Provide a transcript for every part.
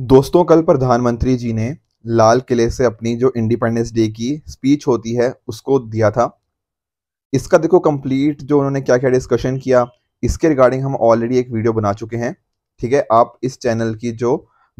दोस्तों कल प्रधानमंत्री जी ने लाल किले से अपनी जो इंडिपेंडेंस डे की स्पीच होती है उसको दिया था इसका देखो कंप्लीट जो उन्होंने क्या क्या डिस्कशन किया इसके रिगार्डिंग हम ऑलरेडी एक वीडियो बना चुके हैं ठीक है आप इस चैनल की जो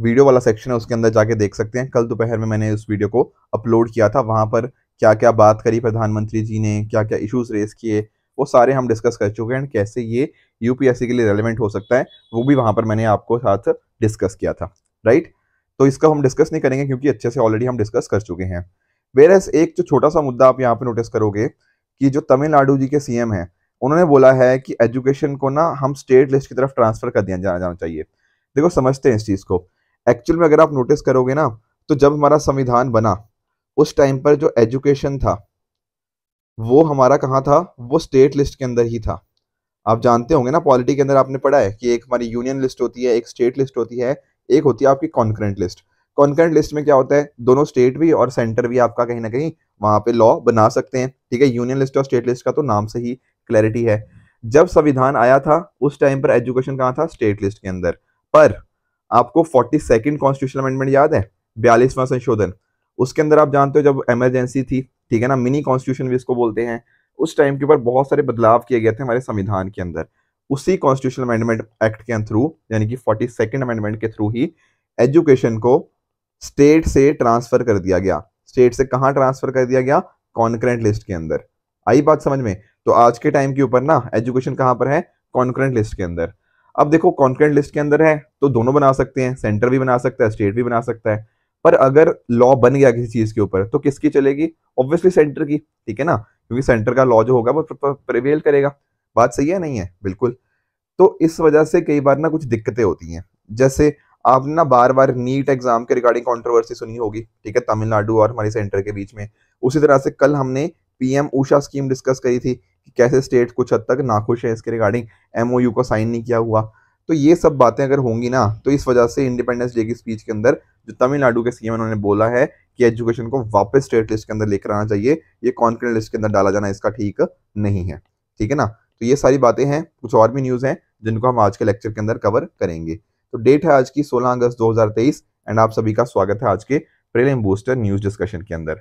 वीडियो वाला सेक्शन है उसके अंदर जाके देख सकते हैं कल दोपहर में मैंने उस वीडियो को अपलोड किया था वहाँ पर क्या क्या बात करी प्रधानमंत्री जी ने क्या क्या इश्यूज रेस किए वो सारे हम डिस्कस कर चुके हैं कैसे ये यूपीएससी के लिए रेलिवेंट हो सकता है वो भी वहाँ पर मैंने आपको साथ डिस्कस किया था राइट तो इसका हम डिस्कस नहीं करेंगे क्योंकि अच्छे से ऑलरेडी हम डिस्कस कर चुके हैं वेर एस एक जो छोटा सा मुद्दा आप यहाँ पे नोटिस करोगे कि जो तमिलनाडु जी के सीएम हैं उन्होंने बोला है कि एजुकेशन को ना हम स्टेट लिस्ट की तरफ ट्रांसफर कर दिया जाना जाना चाहिए देखो समझते हैं इस चीज़ को एक्चुअल में अगर आप नोटिस करोगे ना तो जब हमारा संविधान बना उस टाइम पर जो एजुकेशन था वो हमारा कहाँ था वो स्टेट लिस्ट के अंदर ही था आप जानते होंगे ना पॉलिटी के अंदर आपने पढ़ा है कि एक हमारी यूनियन लिस्ट होती है एक स्टेट लिस्ट होती है एक होती है आपकी कॉन्करेंट लिस्ट कॉन्करेंट लिस्ट में क्या होता है दोनों स्टेट भी और सेंटर भी आपका कहीं ना कहीं वहां पे लॉ बना सकते हैं ठीक है यूनियन लिस्ट और स्टेट लिस्ट का तो नाम से ही क्लैरिटी है जब संविधान आया था उस टाइम पर एजुकेशन कहाँ था स्टेट लिस्ट के अंदर पर आपको फोर्टी सेकेंड कॉन्स्टिट्यूशन अमेंडमेंट याद है बयालीसवा संशोधन उसके अंदर आप जानते हो जब एमरजेंसी थी ठीक है ना मिनी कॉन्स्टिट्यूशन भी इसको बोलते हैं उस टाइम के ऊपर बहुत सारे बदलाव किए गए थे हमारे संविधान के अंदर उसी कॉन्स्टिट्यूशन अमेंडमेंट एक्ट के थ्रू यानी कि फोर्टी सेकेंड अमेंडमेंट के थ्रू ही एजुकेशन को स्टेट से ट्रांसफर कर दिया गया स्टेट से कहाँ ट्रांसफर कर दिया गया कॉन्करेंट लिस्ट के अंदर आई बात समझ में तो आज के टाइम के ऊपर ना एजुकेशन कहाँ पर है कॉन्करेंट लिस्ट के अंदर अब देखो कॉन्करेंट लिस्ट के अंदर है तो दोनों बना सकते हैं सेंटर भी बना सकता है स्टेट भी बना सकता है पर अगर लॉ बन गया किसी चीज़ के ऊपर तो किसकी चलेगी ऑब्वियसली सेंटर की ठीक है ना क्योंकि सेंटर का लॉ जो होगा वो प्रिवेल करेगा बात सही है नहीं है बिल्कुल तो इस वजह से कई बार ना कुछ दिक्कतें होती हैं जैसे आपने ना बार बार नीट एग्जाम के रिगार्डिंग कंट्रोवर्सी सुनी होगी ठीक है तमिलनाडु और हमारे सेंटर के बीच में उसी तरह से कल हमने पीएम ऊषा स्कीम डिस्कस करी थी कि कैसे स्टेट कुछ हद तक नाखुश है इसके रिगार्डिंग एमओयू को साइन नहीं किया हुआ तो ये सब बातें अगर होंगी ना तो इस वजह से इंडिपेंडेंस डे की स्पीच के अंदर जो तमिलनाडु के सीएम उन्होंने बोला है कि एजुकेशन को वापस स्टेट लिस्ट के अंदर लेकर आना चाहिए ये कॉन्फिडेंट लिस्ट के अंदर डाला जाना इसका ठीक नहीं है ठीक है ना तो ये सारी बातें हैं कुछ और भी न्यूज़ हैं जिनको हम आज के लेक्चर के अंदर कवर करेंगे तो डेट है आज की 16 अगस्त 2023 एंड आप सभी का स्वागत है आज के प्रेलिम बूस्टर न्यूज़ डिस्कशन के अंदर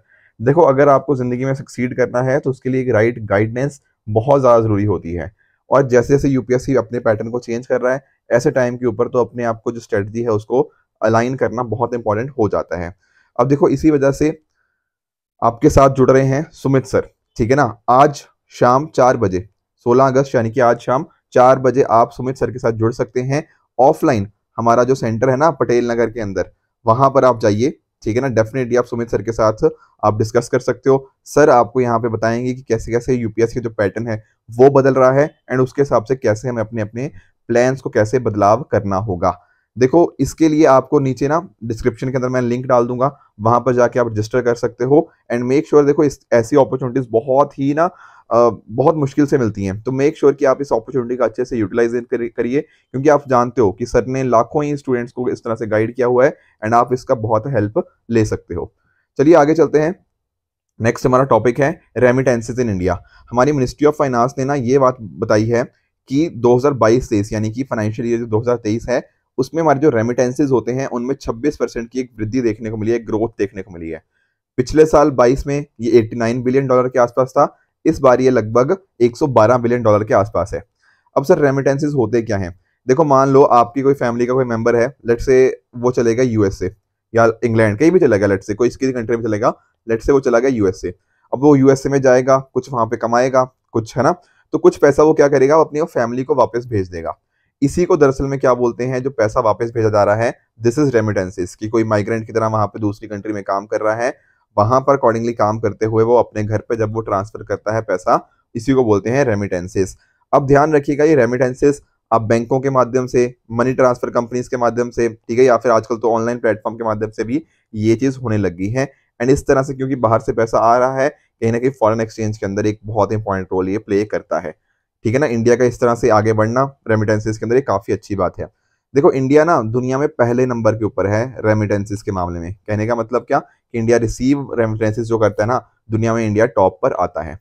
देखो अगर आपको ज़िंदगी में सक्सीड करना है तो उसके लिए एक राइट गाइडेंस बहुत ज़्यादा ज़रूरी होती है और जैसे जैसे यूपीएससी अपने पैटर्न को चेंज कर रहा है ऐसे टाइम के ऊपर तो अपने आप को जो स्ट्रेटजी है उसको अलाइन करना बहुत इंपॉर्टेंट हो जाता है अब देखो इसी वजह से आपके साथ जुड़ रहे हैं सुमित सर ठीक है ना आज शाम चार बजे 16 अगस्त यानी कि आज शाम चार बजे आप सुमित सर के साथ जुड़ सकते हैं ऑफलाइन हमारा जो सेंटर है ना पटेल नगर के अंदर वहां पर आप जाइए ठीक है ना डेफिनेटली आप सुमित सर के साथ आप डिस्कस कर सकते हो सर आपको यहाँ पे बताएंगे कि कैसे कैसे यूपीएस के जो पैटर्न है वो बदल रहा है एंड उसके हिसाब से कैसे हमें अपने अपने प्लान्स को कैसे बदलाव करना होगा देखो इसके लिए आपको नीचे ना डिस्क्रिप्शन के अंदर मैं लिंक डाल दूंगा वहां पर जाके आप रजिस्टर कर सकते हो एंड मेक श्योर देखो इस ऐसी अपॉर्चुनिटीज़ बहुत ही ना बहुत मुश्किल से मिलती हैं तो मेक श्योर sure कि आप इस अपॉर्चुनिटी का अच्छे से यूटिलाइज करिए क्योंकि आप जानते हो कि सर ने लाखों ही स्टूडेंट्स को इस तरह से गाइड किया हुआ है एंड आप इसका बहुत हेल्प ले सकते हो चलिए आगे चलते हैं नेक्स्ट हमारा टॉपिक है रेमिटेंसेज इन इंडिया हमारी मिनिस्ट्री ऑफ फाइनेंस ने ना ये बात बताई है कि 2022-23 यानी कि फाइनेंशियल ईयर जो 2023 है उसमें हमारे जो रेमिटेंसेज होते हैं उनमें 26 परसेंट की एक वृद्धि देखने को मिली है ग्रोथ देखने को मिली है पिछले साल 22 में ये 89 बिलियन डॉलर के आसपास था इस बार ये लगभग 112 बिलियन डॉलर के आसपास है अब सर रेमिटेंसेज होते क्या हैं देखो मान लो आपकी कोई फैमिली का कोई मेंबर है लेट से वो चलेगा यूएसए या इंग्लैंड कहीं भी चलेगा लेट से कोई किसी कंट्री में चलेगा लेट से वो चला गया यूएसए अब वो यूएसए में जाएगा कुछ वहाँ पे कमाएगा कुछ है ना तो कुछ पैसा वो क्या करेगा वो अपनी फैमिली को वापस भेज देगा इसी को दरअसल में क्या बोलते हैं जो पैसा वापस भेजा जा रहा है दिस इज रेमिटेंसिस कि कोई माइग्रेंट की तरह वहां पे दूसरी कंट्री में काम कर रहा है वहां पर अकॉर्डिंगली काम करते हुए वो अपने घर पे जब वो ट्रांसफर करता है पैसा इसी को बोलते हैं रेमिटेंसिस अब ध्यान रखिएगा ये रेमिटेंसिस आप बैंकों के माध्यम से मनी ट्रांसफर कंपनीज के माध्यम से ठीक है या फिर आजकल तो ऑनलाइन प्लेटफॉर्म के माध्यम से भी ये चीज़ होने लगी है एंड इस तरह से क्योंकि बाहर से पैसा आ रहा है कहीं ना कहीं फॉरेन एक्सचेंज के अंदर एक बहुत इंपॉर्टेंट रोल ये प्ले करता है ठीक है ना इंडिया का इस तरह से आगे बढ़ना रेमिटेंसिस के अंदर ये काफ़ी अच्छी बात है देखो इंडिया ना दुनिया में पहले नंबर के ऊपर है रेमिटेंसिस के मामले में कहने का मतलब क्या कि इंडिया रिसीव रेमिटेंसिस जो करता है ना दुनिया में इंडिया टॉप पर आता है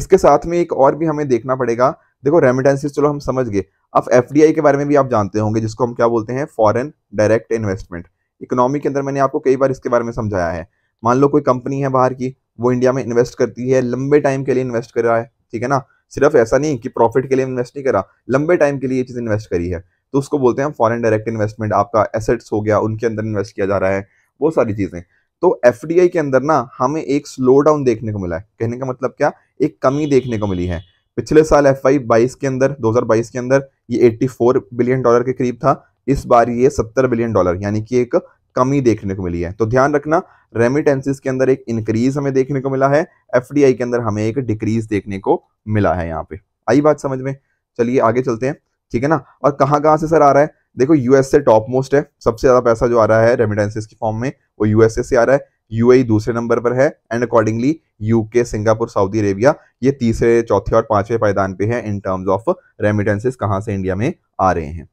इसके साथ में एक और भी हमें देखना पड़ेगा देखो रेमिटेंसेज चलो हम समझ गए अब एफ के बारे में भी आप जानते होंगे जिसको हम क्या बोलते हैं फॉरन डायरेक्ट इन्वेस्टमेंट इकोनॉमी के अंदर मैंने आपको कई बार इसके बारे में समझाया है मान लो कोई कंपनी है बाहर की वो इंडिया में इन्वेस्ट करती है लंबे टाइम के लिए इन्वेस्ट कर रहा है ठीक है ना सिर्फ ऐसा नहीं कि प्रॉफिट के लिए इन्वेस्ट नहीं करा लंबे टाइम के लिए ये चीज़ इन्वेस्ट करी है तो उसको बोलते हैं फॉरेन डायरेक्ट इन्वेस्टमेंट आपका एसेट्स हो गया उनके अंदर इन्वेस्ट किया जा रहा है वो सारी चीज़ें तो एफ के अंदर ना हमें एक स्लो डाउन देखने को मिला है कहने का मतलब क्या एक कमी देखने को मिली है पिछले साल एफ आई बाईस के अंदर 2022 के अंदर ये 84 बिलियन डॉलर के करीब था इस बार ये 70 बिलियन डॉलर यानी कि एक कमी देखने को मिली है तो ध्यान रखना रेमिटेंसिस के अंदर एक इंक्रीज हमें देखने को मिला है एफ के अंदर हमें एक डिक्रीज देखने को मिला है यहाँ पे आई बात समझ में चलिए आगे चलते हैं ठीक है ना और कहाँ कहाँ से सर आ रहा है देखो यूएस से टॉप मोस्ट है सबसे ज़्यादा पैसा जो आ रहा है रेमिटेंसिस के फॉर्म में वो यूएसए से आ रहा है यूएई e दूसरे नंबर पर है and accordingly UK Singapore Saudi Arabia ये तीसरे चौथे और पांचवें पायदान पे है इन टर्म्स ऑफ रेमिटेंसिस कहाँ से इंडिया में आ रहे हैं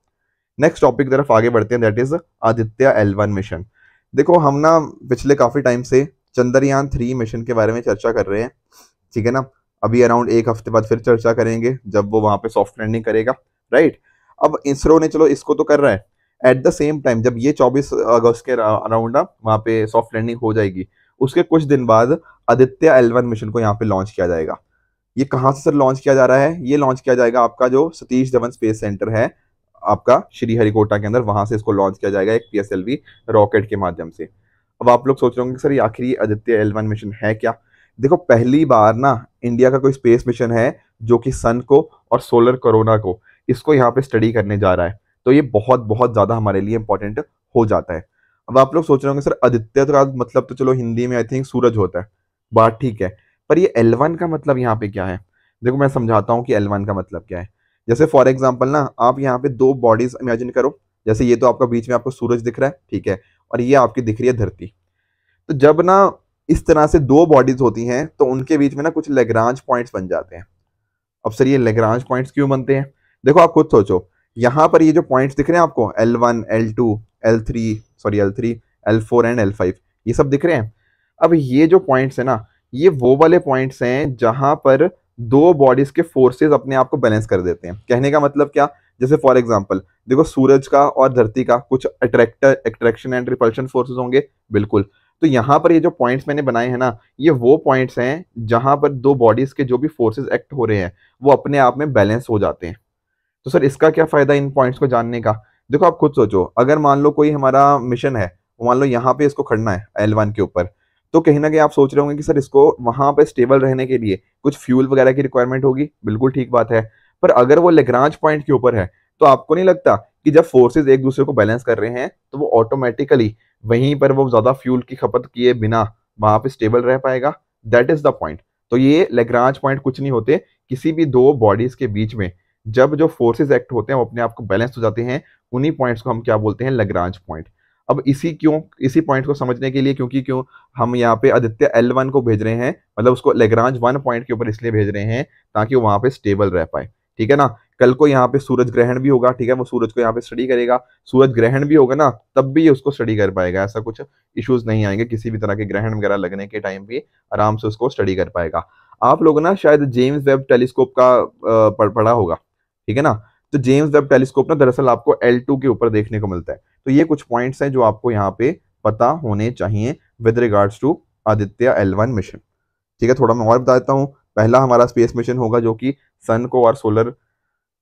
नेक्स्ट टॉपिक की तरफ आगे बढ़ते हैं that is Aditya L mission देखो हम ना पिछले काफ़ी टाइम से चंद्रयान थ्री मिशन के बारे में चर्चा कर रहे हैं ठीक है ना अभी अराउंड एक हफ्ते बाद फिर चर्चा करेंगे जब वो वहाँ पे सॉफ्ट लैंडिंग करेगा राइट अब इसरो ने चलो इसको तो कर रहा है एट द सेम टाइम जब ये 24 अगस्त के अराउंड ना वहाँ पे सॉफ्ट लैंडिंग हो जाएगी उसके कुछ दिन बाद आदित्य एलवन मिशन को यहाँ पे लॉन्च किया जाएगा ये कहाँ से सर लॉन्च किया जा रहा है ये लॉन्च किया जाएगा आपका जो सतीश धवन स्पेस सेंटर है आपका श्रीहरिकोटा के अंदर वहां से इसको लॉन्च किया जाएगा एक पी रॉकेट के माध्यम से अब आप लोग सोच रहे होंगे सर ये आखिरी आदित्य एल मिशन है क्या देखो पहली बार ना इंडिया का कोई स्पेस मिशन है जो कि सन को और सोलर कोरोना को इसको यहाँ पे स्टडी करने जा रहा है तो ये बहुत बहुत ज़्यादा हमारे लिए इंपॉर्टेंट हो जाता है अब आप लोग सोच रहे होंगे सर आदित्य तो मतलब तो चलो हिंदी में आई थिंक सूरज होता है बात ठीक है पर ये एलवन का मतलब यहाँ पे क्या है देखो मैं समझाता हूँ कि एलवन का मतलब क्या है जैसे फॉर एग्जाम्पल ना आप यहाँ पे दो बॉडीज इमेजिन करो जैसे ये तो आपका बीच में आपको सूरज दिख रहा है ठीक है और ये आपकी दिख रही है धरती तो जब ना इस तरह से दो बॉडीज होती हैं तो उनके बीच में ना कुछ लेग्रांज पॉइंट्स बन जाते हैं अब सर ये लेग्रांज पॉइंट्स क्यों बनते हैं देखो आप खुद सोचो यहाँ पर ये जो पॉइंट्स दिख रहे हैं आपको L one L two L three sorry L three L four and L five ये सब दिख रहे हैं अब ये जो पॉइंट्स है ना ये वो वाले पॉइंट्स हैं जहाँ पर दो बॉडीज के फोर्सेस अपने आप को बैलेंस कर देते हैं कहने का मतलब क्या जैसे फॉर एग्जाम्पल देखो सूरज का और धरती का कुछ attractor attraction and repulsion forces होंगे बिल्कुल तो यहाँ पर ये जो पॉइंट्स मैंने बनाए हैं ना ये वो पॉइंट्स हैं जहां पर दो बॉडीज़ के जो भी फोर्सेज एक्ट हो रहे हैं वो अपने आप में बैलेंस हो जाते हैं तो सर इसका क्या फ़ायदा इन पॉइंट्स को जानने का देखो आप खुद सोचो अगर मान लो कोई हमारा मिशन है मान लो यहाँ पे इसको खड़ना है एल के ऊपर तो कहीं ना कहीं आप सोच रहे होंगे कि सर इसको वहां पर स्टेबल रहने के लिए कुछ फ्यूल वगैरह की रिक्वायरमेंट होगी बिल्कुल ठीक बात है पर अगर वो लेग्रांज पॉइंट के ऊपर है तो आपको नहीं लगता कि जब फोर्सेज एक दूसरे को बैलेंस कर रहे हैं तो वो ऑटोमेटिकली वहीं पर वो ज़्यादा फ्यूल की खपत किए बिना वहां पर स्टेबल रह पाएगा दैट इज़ द पॉइंट तो ये लेग्रांज पॉइंट कुछ नहीं होते किसी भी दो बॉडीज़ के बीच में जब जो फोर्सेज एक्ट होते हैं वो अपने आप को बैलेंस हो जाते हैं उन्हीं पॉइंट्स को हम क्या बोलते हैं लेग्रांज पॉइंट अब इसी क्यों इसी पॉइंट को समझने के लिए क्योंकि क्यों हम यहाँ पे आदित्य एल वन को भेज रहे हैं मतलब उसको लेग्रांज वन पॉइंट के ऊपर इसलिए भेज रहे हैं ताकि वो वहाँ पे स्टेबल रह पाए ठीक है ना कल को यहाँ पे सूरज ग्रहण भी होगा ठीक है वो सूरज को यहाँ पे स्टडी करेगा सूरज ग्रहण भी होगा ना तब भी ये उसको स्टडी कर पाएगा ऐसा कुछ इश्यूज नहीं आएंगे किसी भी तरह के ग्रहण वगैरह लगने के टाइम भी आराम से उसको स्टडी कर पाएगा आप लोग ना शायद जेम्स वेब टेलीस्कोप का पढ़ा होगा ठीक है ना तो जेम्स वेब टेलीस्कोप ना दरअसल आपको एल टू के ऊपर देखने को मिलता है तो ये कुछ पॉइंट्स हैं जो आपको यहाँ पे पता होने चाहिए with regards to Aditya L one mission ठीक है थोड़ा मैं और बता देता हूँ पहला हमारा स्पेस मिशन होगा जो कि सन को और सोलर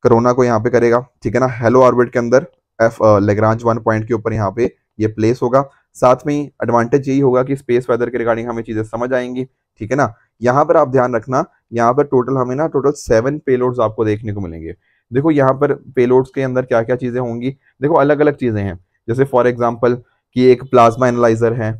करोना को यहाँ पे करेगा ठीक है ना हेलो ऑर्बिट के अंदर एफ लेग्रांज वन पॉइंट के ऊपर यहाँ पे ये प्लेस होगा साथ में ही एडवांटेज यही होगा कि स्पेस वेदर के रिगार्डिंग हमें चीज़ें समझ आएंगी ठीक है ना यहाँ पर आप ध्यान रखना यहाँ पर टोटल हमें ना टोटल सेवन पेलोड्स आपको देखने को मिलेंगे देखो यहाँ पर पेलोड्स के अंदर क्या क्या चीज़ें होंगी देखो अलग अलग चीज़ें हैं जैसे फॉर एग्जाम्पल कि एक प्लाज्मा एनालाइजर है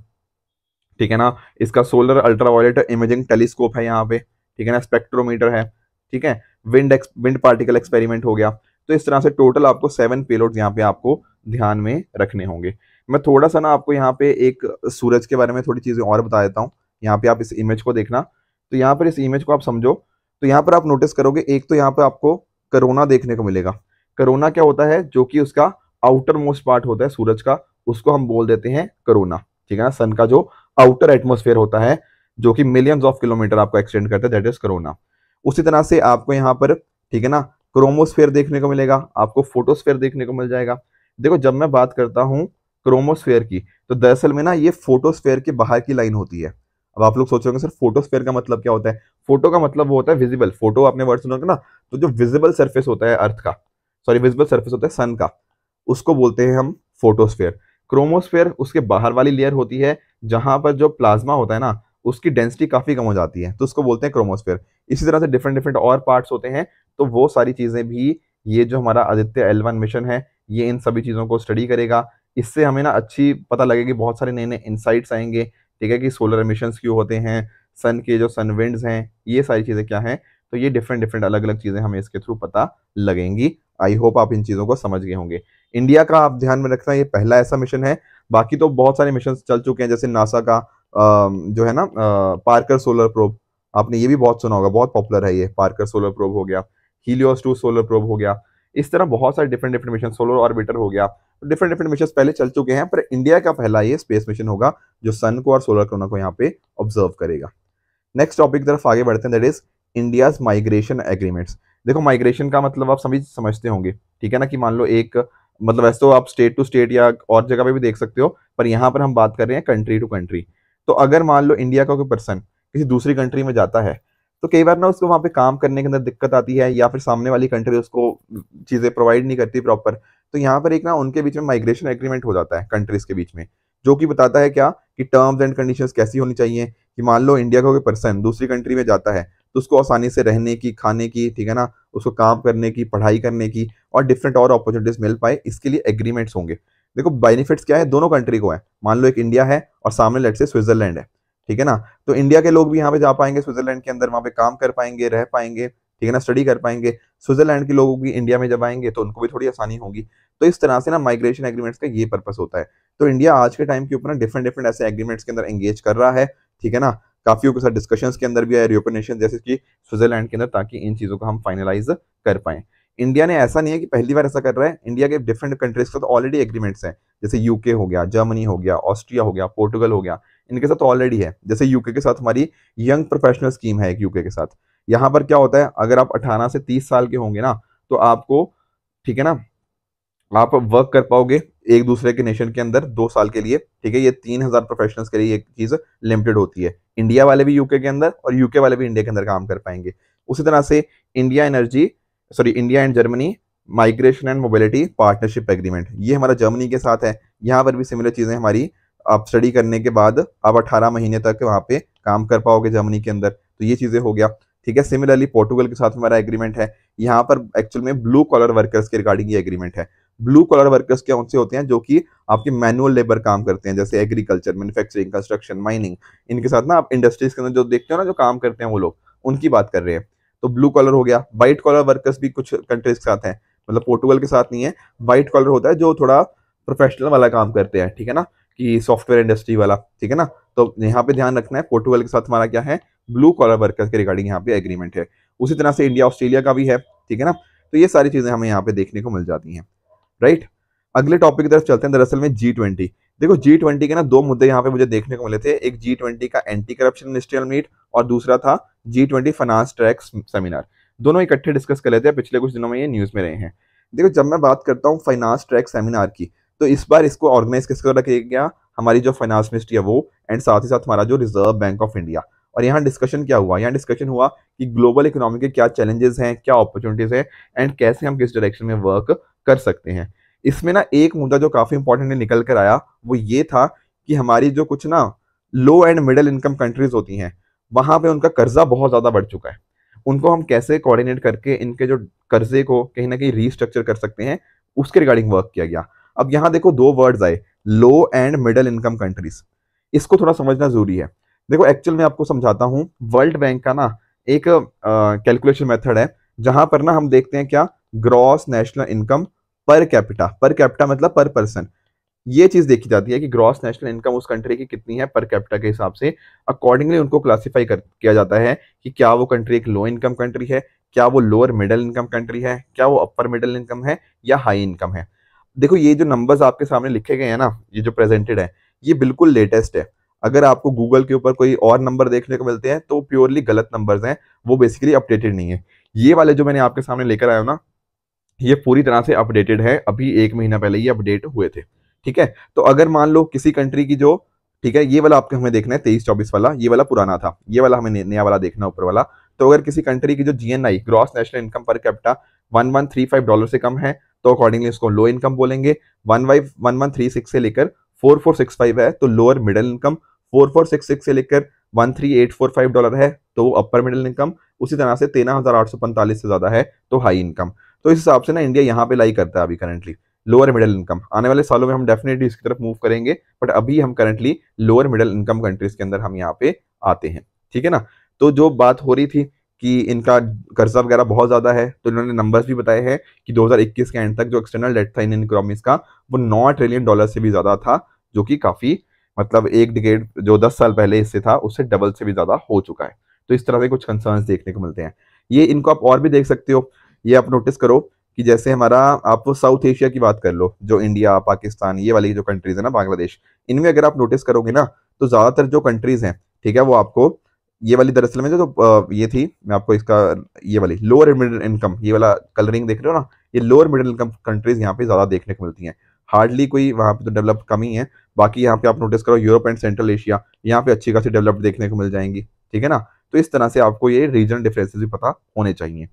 ठीक है ना इसका सोलर अल्ट्रावायलेट इमेजिंग टेलीस्कोप है यहाँ पे ठीक है ना स्पेक्ट्रोमीटर है ठीक है wind X wind particle experiment हो गया तो इस तरह से टोटल आपको सेवन पेलोड यहाँ पे आपको ध्यान में रखने होंगे मैं थोड़ा सा ना आपको यहाँ पे एक सूरज के बारे में थोड़ी चीज़ें और बता देता हूँ यहाँ पे आप इस इमेज को देखना तो यहाँ पर इस इमेज को आप समझो तो यहाँ पर आप नोटिस करोगे एक तो यहाँ पर आपको करोना देखने को मिलेगा करोना क्या होता है जो कि उसका आउटर मोस्ट पार्ट होता है सूरज का उसको हम बोल देते हैं करोना ठीक है ना सन का जो आउटर एटमोस्फेयर होता है जो कि मिलियंस ऑफ किलोमीटर आपको एक्सटेंड करता है दैट इज करोना उसी तरह से आपको यहाँ पर ठीक है ना क्रोमोस्फेयर देखने को मिलेगा आपको फोटोस्फेयर देखने को मिल जाएगा देखो जब मैं बात करता हूँ क्रोमोस्फेयर की तो दरअसल में ना ये फोटोस्फेयर के बाहर की लाइन होती है अब आप लोग सोच रहे होंगे सर फोटोस्फेयर का मतलब क्या होता है फोटो का मतलब वो होता है विजिबल फोटो आपने वर्ड सुना ना तो जो विजिबल सर्फेस होता है अर्थ का सॉरी विजिबल सर्फेस होता है सन का उसको बोलते हैं हम फोटोस्फेयर क्रोमोस्फेयर उसके बाहर वाली लेयर होती है जहां पर जो प्लाज्मा होता है ना उसकी डेंसिटी काफ़ी कम हो जाती है तो उसको बोलते हैं क्रोमोस्फेयर इसी तरह से डिफरेंट डिफरेंट और पार्ट्स होते हैं तो वो सारी चीज़ें भी ये जो हमारा आदित्य वन मिशन है ये इन सभी चीज़ों को स्टडी करेगा इससे हमें ना अच्छी पता लगेगी बहुत सारे नए नए इंसाइट्स आएंगे ठीक है कि सोलर मिशन क्यों होते हैं सन के जो सन विंड्स हैं ये सारी चीज़ें क्या हैं तो ये डिफरेंट डिफरेंट अलग अलग चीज़ें हमें इसके थ्रू पता लगेंगी आई होप आप इन चीज़ों को समझ गए होंगे इंडिया का आप ध्यान में रखना ये पहला ऐसा मिशन है बाकी तो बहुत सारे मिशन चल चुके हैं जैसे नासा का जो है ना पार्कर सोलर प्रोब आपने ये भी बहुत सुना होगा बहुत पॉपुलर है ये पार्कर सोलर प्रोब हो गया हीलियोस टू सोलर प्रोब हो गया इस तरह बहुत सारे different different mission solar orbiter हो गया डिफरेंट डिफरेंट मिशन पहले चल चुके हैं पर इंडिया का पहला ये स्पेस मिशन होगा जो सन को और सोलर को को यहाँ पे ऑब्जर्व करेगा नेक्स्ट टॉपिक की तरफ आगे बढ़ते हैं that is India's migration agreements देखो माइग्रेशन का मतलब आप समझ समझते होंगे ठीक है ना कि मान लो एक मतलब वैसे तो आप स्टेट टू स्टेट या और जगह पे भी देख सकते हो पर यहाँ पर हम बात कर रहे हैं कंट्री टू कंट्री तो अगर मान लो इंडिया का कोई पर्सन किसी दूसरी कंट्री में जाता है तो कई बार ना उसको वहाँ पे काम करने के अंदर दिक्कत आती है या फिर सामने वाली कंट्री उसको चीज़ें प्रोवाइड नहीं करती प्रॉपर तो यहाँ पर एक ना उनके बीच में माइग्रेशन एग्रीमेंट हो जाता है कंट्रीज के बीच में जो कि बताता है क्या कि टर्म्स एंड कंडीशंस कैसी होनी चाहिए कि मान लो इंडिया का कोई पर्सन दूसरी कंट्री में जाता है तो उसको आसानी से रहने की खाने की ठीक है ना उसको काम करने की पढ़ाई करने की और डिफरेंट और अपॉर्चुनिटीज मिल पाए इसके लिए एग्रीमेंट्स होंगे देखो बेनिफिट्स क्या है दोनों कंट्री को है मान लो एक इंडिया है और सामने लेट से स्विट्जरलैंड है ठीक है ना तो इंडिया के लोग भी यहाँ पे जा पाएंगे स्विट्जरलैंड के अंदर वहाँ पे काम कर पाएंगे रह पाएंगे ठीक है ना स्टडी कर पाएंगे स्विट्जरलैंड के लोग भी इंडिया में जब आएंगे तो उनको भी थोड़ी आसानी होगी तो इस तरह से ना माइग्रेशन एग्रीमेंट्स का ये पर्पस होता है तो इंडिया आज के टाइम के ऊपर ना डिफरेंट डिफरेंट ऐसे एग्रीमेंट्स के अंदर एंगेज कर रहा है ठीक है ना काफियों के साथ डिस्कशंस के अंदर भी है यूरोपियन नेशन जैसे कि स्विट्जरलैंड के अंदर ताकि इन चीज़ों को हम फाइनलाइज कर पाए इंडिया ने ऐसा नहीं है कि पहली बार ऐसा कर रहा है इंडिया के डिफरेंट कंट्रीज के साथ ऑलरेडी एग्रीमेंट्स हैं जैसे यूके हो गया जर्मनी हो गया ऑस्ट्रिया हो गया पोर्टुगल हो गया इनके साथ ऑलरेडी है जैसे यूके के साथ हमारी यंग प्रोफेशनल स्कीम है एक यूके के साथ यहाँ पर क्या होता है अगर आप अठारह से तीस साल के होंगे ना तो आपको ठीक है ना आप वर्क कर पाओगे एक दूसरे के नेशन के अंदर दो साल के लिए ठीक है ये तीन हज़ार प्रोफेशनल के लिए एक चीज़ लिमिटेड होती है इंडिया वाले भी यूके के अंदर और यूके वाले भी इंडिया के अंदर काम कर पाएंगे उसी तरह से India energy sorry India and Germany migration and mobility partnership agreement ये हमारा जर्मनी के साथ है यहाँ पर भी सिमिलर चीज़ें हमारी आप स्टडी करने के बाद आप अठारह महीने तक वहां पे काम कर पाओगे जर्मनी के अंदर तो ये चीज़ें हो गया ठीक है सिमिलरली पोर्टुगल के साथ हमारा एग्रीमेंट है यहाँ पर एक्चुअल में ब्लू कॉलर वर्कर्स के रिगार्डिंग ये एग्रीमेंट है ब्लू कलर वर्कर्स कौन से होते हैं जो कि आपके मैनुअल लेबर काम करते हैं जैसे एग्रीकल्चर मैन्युफैक्चरिंग कंस्ट्रक्शन माइनिंग इनके साथ ना आप इंडस्ट्रीज के अंदर जो देखते हो ना जो काम करते हैं वो लोग उनकी बात कर रहे हैं तो ब्लू कॉलर हो गया व्हाइट कॉलर वर्कर्स भी कुछ कंट्रीज के साथ हैं मतलब पोर्टुगल के साथ नहीं है व्हाइट कॉलर होता है जो थोड़ा प्रोफेशनल वाला काम करते हैं ठीक है ना कि सॉफ्टवेयर इंडस्ट्री वाला ठीक है ना तो यहाँ पे ध्यान रखना है पोर्टुगल के साथ हमारा क्या है ब्लू कॉलर वर्कर्स के रिगार्डिंग यहाँ पे एग्रीमेंट है उसी तरह से इंडिया ऑस्ट्रेलिया का भी है ठीक है ना तो ये सारी चीज़ें हमें यहाँ पे देखने को मिल जाती हैं राइट अगले टॉपिक की तरफ चलते हैं दरअसल में जी ट्वेंटी देखो जी ट्वेंटी के ना दो मुद्दे यहाँ पे मुझे देखने को मिले थे एक जी ट्वेंटी का एंटी करप्शन इंडस्ट्रियल मीट और दूसरा था G twenty finance tracks seminar दोनों इकट्ठे डिस्कस कर लेते हैं पिछले कुछ दिनों में ये न्यूज़ में रहे हैं देखो जब मैं बात करता हूँ फाइनेंस ट्रैक सेमिनार की तो इस बार इसको ऑर्गेनाइज कर रखेगा गया हमारी जो फाइनेंस मिनिस्ट्री है वो एंड साथ ही साथ हमारा जो रिजर्व बैंक ऑफ इंडिया और यहाँ डिस्कशन क्या हुआ यहाँ डिस्कशन हुआ कि ग्लोबल इकोनॉमी के क्या चैलेंजेस हैं क्या अपॉर्चुनिटीज़ हैं एंड कैसे हम किस डायरेक्शन में वर्क कर सकते हैं इसमें ना एक मुद्दा जो काफ़ी इंपॉर्टेंट निकल कर आया वो ये था कि हमारी जो कुछ ना low and middle income countries होती हैं वहाँ पे उनका कर्जा बहुत ज़्यादा बढ़ चुका है उनको हम कैसे कोऑर्डिनेट करके इनके जो कर्जे को कहीं ना कहीं रीस्ट्रक्चर कर सकते हैं उसके रिगार्डिंग वर्क किया गया अब यहाँ देखो दो वर्ड्स आए low and middle income countries इसको थोड़ा समझना जरूरी है देखो एक्चुअल मैं आपको समझाता हूँ वर्ल्ड बैंक का ना एक कैलकुलेशन uh, मेथड है जहाँ पर ना हम देखते हैं क्या gross national income per capita per capita मतलब पर पर्सन ये चीज देखी जाती है कि ग्रॉस नेशनल इनकम उस कंट्री की कितनी है पर कैपिटा के हिसाब से अकॉर्डिंगली उनको क्लासिफाई कर किया जाता है कि क्या वो कंट्री एक लो इनकम कंट्री है क्या वो लोअर मिडिल इनकम कंट्री है क्या वो अपर मिडिल इनकम है या हाई इनकम है देखो ये जो नंबर्स आपके सामने लिखे गए हैं ना ये जो प्रेजेंटेड है ये बिल्कुल लेटेस्ट है अगर आपको गूगल के ऊपर कोई और नंबर देखने को मिलते हैं तो प्योरली गलत नंबर्स हैं वो बेसिकली अपडेटेड नहीं है ये वाले जो मैंने आपके सामने लेकर आया हूँ ना ये पूरी तरह से अपडेटेड है अभी एक महीना पहले ये अपडेट हुए थे ठीक है तो अगर मान लो किसी कंट्री की जो ठीक है ये वाला आपके हमें देखना है तेईस चौबीस वाला ये वाला पुराना था ये वाला हमें नया वाला देखना ऊपर वाला तो अगर किसी कंट्री की जो GNI gross national income per capita one one three five dollar से कम है तो अकॉर्डिंगली उसको लो इनकम बोलेंगे one five one one three six से लेकर फोर फोर सिक्स फाइव है तो lower middle income four four six six से लेकर one three eight four five dollar है तो अपर मिडिल इनकम उसी तरह से तेरह हजार आठ सौ पैंतालीस से ज़्यादा है तो हाई इनकम तो इस हिसाब से ना इंडिया यहाँ पे लाई करता है अभी करंटली लोअर मिडिल इनकम आने वाले सालों में हम डेफिनेटली इसकी तरफ मूव करेंगे बट अभी हम currently lower middle income countries के अंदर हम यहाँ पे आते हैं ठीक है ना तो जो बात हो रही थी कि इनका कर्जा वगैरह बहुत ज़्यादा है तो इन्होंने नंबर्स भी बताए हैं कि 2021 के एंड तक जो एक्सटर्नल डेट था इंडियन इकोनॉमीज का वो नौ ट्रिलियन डॉलर से भी ज़्यादा था जो कि काफ़ी मतलब एक डिकेड जो दस साल पहले इससे था उससे डबल से भी ज़्यादा हो चुका है तो इस तरह से कुछ कंसर्न देखने को मिलते हैं ये इनको आप और भी देख सकते हो ये आप नोटिस करो कि जैसे हमारा आप साउथ एशिया की बात कर लो जो इंडिया पाकिस्तान ये वाली जो कंट्रीज है ना बांग्लादेश इनमें अगर आप नोटिस करोगे ना तो ज़्यादातर जो कंट्रीज़ हैं ठीक है वो आपको ये वाली दरअसल में जो ये थी मैं आपको इसका ये वाली लोअर मिडिल इनकम ये वाला कलरिंग देख रहे हो ना ये लोअर मिडिल इनकम कंट्रीज़ यहाँ पे ज़्यादा देखने को मिलती हैं हार्डली कोई वहाँ पे तो डेवलप कम ही है बाकी यहाँ पे आप नोटिस करो यूरोप एंड सेंट्रल एशिया यहाँ पे अच्छी खासी डेवलप देखने को मिल जाएंगी ठीक है ना तो इस तरह से आपको ये रीजनल डिफरेंसेस भी पता होने चाहिए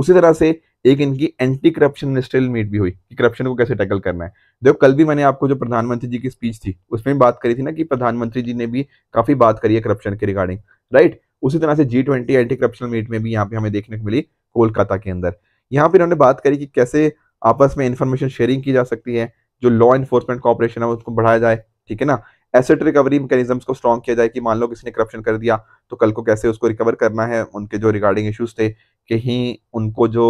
उसी तरह से एक इनकी एंटी करप्शन मिनिस्ट्रियल मीट भी हुई कि करप्शन को कैसे टैकल करना है देखो कल भी मैंने आपको जो प्रधानमंत्री जी की स्पीच थी उसमें बात करी थी ना कि प्रधानमंत्री जी ने भी काफी बात करी है करप्शन के रिगार्डिंग राइट उसी तरह से G twenty anti corruption meet में भी यहाँ पे हमें देखने को मिली कोलकाता के अंदर यहाँ पे इन्होंने बात करी कि कैसे आपस में इन्फॉर्मेशन शेयरिंग की जा सकती है जो लॉ इन्फोर्समेंट कॉपरेशन है उसको बढ़ाया जाए ठीक है ना एसेट रिकवरी मैकेनिज्म्स को स्ट्रॉन्ग किया जाए कि मान लो किसी ने करप्शन कर दिया तो कल को कैसे उसको रिकवर करना है उनके जो रिगार्डिंग इश्यूज थे कहीं उनको जो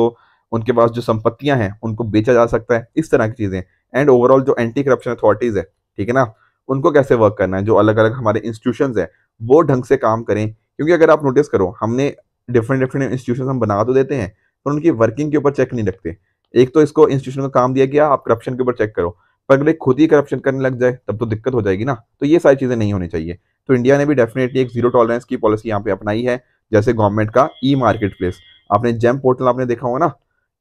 उनके पास जो संपत्तियां हैं उनको बेचा जा सकता है इस तरह की चीज़ें एंड ओवरऑल जो एंटी करप्शन अथॉरिटीज़ है ठीक है ना उनको कैसे वर्क करना है जो अलग अलग हमारे इंस्टीट्यूशन हैं वो ढंग से काम करें क्योंकि अगर आप नोटिस करो हमने डिफरेंट डिफरेंट इंस्टीट्यूशन हम बना तो देते हैं पर तो उनकी वर्किंग के ऊपर चेक नहीं रखते एक तो इसको इंस्टीट्यूशन का काम दिया गया आप करप्शन के ऊपर चेक करो पर अगर खुद ही करप्शन करने लग जाए तब तो दिक्कत हो जाएगी ना तो ये सारी चीज़ें नहीं होनी चाहिए तो इंडिया ने भी डेफिनेटली एक जीरो टॉलरेंस की पॉलिसी यहाँ पे अपनाई है जैसे गवर्नमेंट का ई मार्केट प्लेस आपने जेम पोर्टल आपने देखा होगा ना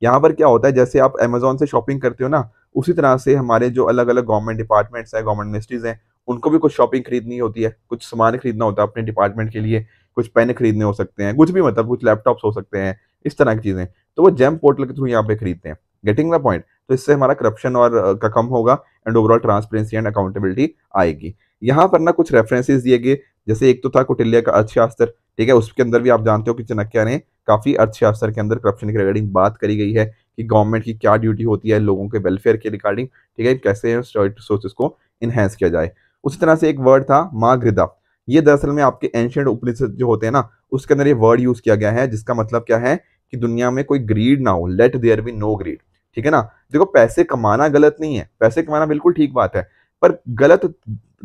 यहाँ पर क्या होता है जैसे आप अमेजोन से शॉपिंग करते हो ना उसी तरह से हमारे जो अलग अलग गवर्नमेंट डिपार्टमेंट्स हैं गवर्नमेंट मिनिस्ट्रीज हैं उनको भी कुछ शॉपिंग खरीदनी होती है कुछ सामान खरीदना होता है अपने डिपार्टमेंट के लिए कुछ पेन खरीदने हो सकते हैं कुछ भी मतलब कुछ लैपटॉप्स हो सकते हैं इस तरह की चीज़ें तो वो जेम पोर्टल के थ्रू यहाँ पे खरीदते हैं गेटिंग द पॉइंट तो इससे हमारा करप्शन और का कम होगा and overall transparency and accountability आएगी यहाँ पर ना कुछ रेफरेंसेज दिए गए जैसे एक तो था कुटिल्या का अर्थशास्त्र ठीक है उसके अंदर भी आप जानते हो कि चनक्या ने काफ़ी अर्थशास्त्र के अंदर करप्शन के रिगार्डिंग बात करी गई है कि गवर्नमेंट की क्या ड्यूटी होती है लोगों के वेलफेयर के रिगार्डिंग ठीक है कैसे सोर्सेस को इनहेंस किया जाए उसी तरह से एक वर्ड था मागृदा ये दरअसल में आपके एंशियंट उपनिषद जो होते हैं ना उसके अंदर ये वर्ड यूज किया गया है जिसका मतलब क्या है कि दुनिया में कोई ग्रीड ना हो let there be no greed ठीक है ना देखो पैसे कमाना गलत नहीं है पैसे कमाना बिल्कुल ठीक बात है पर गलत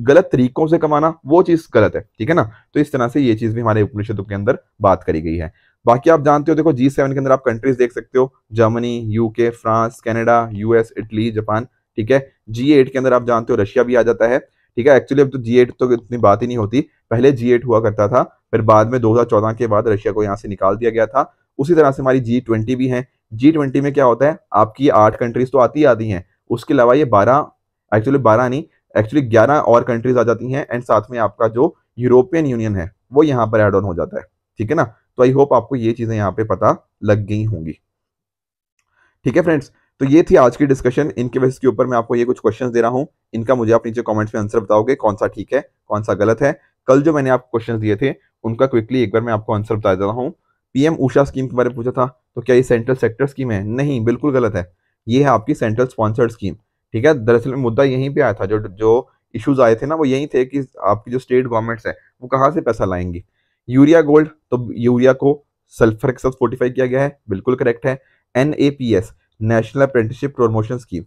गलत तरीकों से कमाना वो चीज गलत है ठीक है ना तो इस तरह से ये चीज भी हमारे उपनिषदों के अंदर बात करी गई है बाकी आप जानते हो देखो जी सेवन के अंदर आप कंट्रीज देख सकते हो Germany UK France Canada US Italy Japan ठीक है जी एट के अंदर आप जानते हो रशिया भी आ जाता है ठीक है एक्चुअली अब तो जी एट तो इतनी बात ही नहीं होती पहले जी एट हुआ करता था फिर बाद में चौदह के बाद रशिया को यहाँ से निकाल दिया गया था उसी तरह से हमारी जी ट्वेंटी भी है जी ट्वेंटी में क्या होता है आपकी आठ कंट्रीज तो आती ही आती हैं उसके अलावा ये बारह एक्चुअली बारह नहीं एक्चुअली ग्यारह और कंट्रीज आ जाती हैं एंड साथ में आपका जो यूरोपियन यूनियन है वो यहाँ पर एड ऑन हो जाता है ठीक है ना तो आई होप आपको ये चीज़ें यहाँ पे पता लग गई होंगी ठीक है फ्रेंड्स तो ये थी आज की डिस्कशन इनके बेसिस के ऊपर मैं आपको ये कुछ क्वेश्चन दे रहा हूँ इनका मुझे आप नीचे कॉमेंट्स में आंसर बताओगे कौन सा ठीक है कौन सा गलत है कल जो मैंने आपको क्वेश्चन दिए थे उनका क्विकली एक बार मैं आपको आंसर बता दे रहा हूँ पीएम उषा स्कीम के बारे में पूछा था तो क्या ये सेंट्रल सेक्टर स्कीम है नहीं बिल्कुल गलत है ये है आपकी सेंट्रल स्पॉन्सर्ड स्कीम ठीक है दरअसल मुद्दा यहीं पर आया था जो जो इशूज आए थे ना वो यही थे कि आपकी जो स्टेट गवर्नमेंट्स है वो कहाँ से पैसा लाएंगी यूरिया गोल्ड तो यूरिया को सल्फर के साथ फोर्टिफाई किया गया है बिल्कुल करेक्ट है N national apprenticeship promotion scheme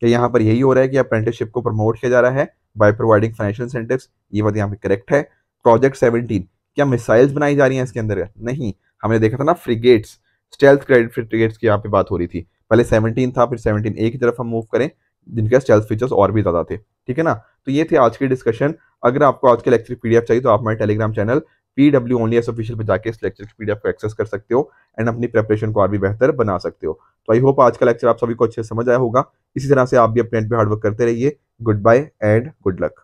क्या यहाँ पर यही हो रहा है कि अप्रेंटिसशिप को प्रमोट किया जा रहा है बाय प्रोवाइडिंग फाइनेंशियल इंसेंटिव्स ये बात यहाँ पे करेक्ट है प्रोजेक्ट सेवनटीन क्या मिसाइल्स बनाई जा रही हैं इसके अंदर नहीं हमने देखा था ना फ्रिगेट्स स्टेल्थ क्रेडिट फ्रिगेट्स की यहाँ पे बात हो रही थी पहले सेवनटीन था फिर सेवनटीन ए की तरफ हम मूव करें जिनके स्टेल्थ फीचर्स और भी ज़्यादा थे ठीक है ना तो ये थे आज के डिस्कशन अगर आपको आज के लेक्चर पीडीएफ चाहिए तो आप हमारे Telegram channel P W only S official पर जाकर इस लेक्चर की पीडीएफ को एक्सेस कर सकते हो एंड अपनी प्रेपरेशन को और भी बेहतर बना सकते हो तो आई होप आज का लेक्चर आप सभी को अच्छे समझ आया होगा इसी तरह से आप भी अपने पे हार्डवर्क करते रहिए goodbye and good luck